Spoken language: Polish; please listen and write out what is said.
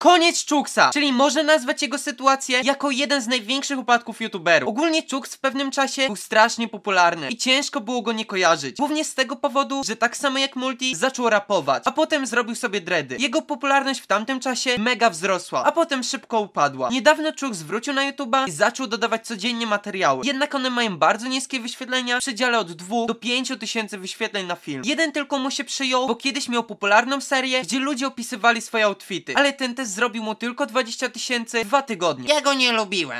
Koniec Czuksa! Czyli może nazwać jego sytuację jako jeden z największych upadków youtuberów. Ogólnie Czuks w pewnym czasie był strasznie popularny i ciężko było go nie kojarzyć. Głównie z tego powodu, że tak samo jak Multi zaczął rapować, a potem zrobił sobie dready. Jego popularność w tamtym czasie mega wzrosła, a potem szybko upadła. Niedawno Czuks wrócił na YouTube'a i zaczął dodawać codziennie materiały. Jednak one mają bardzo niskie wyświetlenia, w przedziale od 2 do 5 tysięcy wyświetleń na film. Jeden tylko mu się przyjął, bo kiedyś miał popularną serię, gdzie ludzie opisywali swoje outfity, ale ten też zrobił mu tylko 20 tysięcy dwa tygodnie. Ja go nie lubiłem.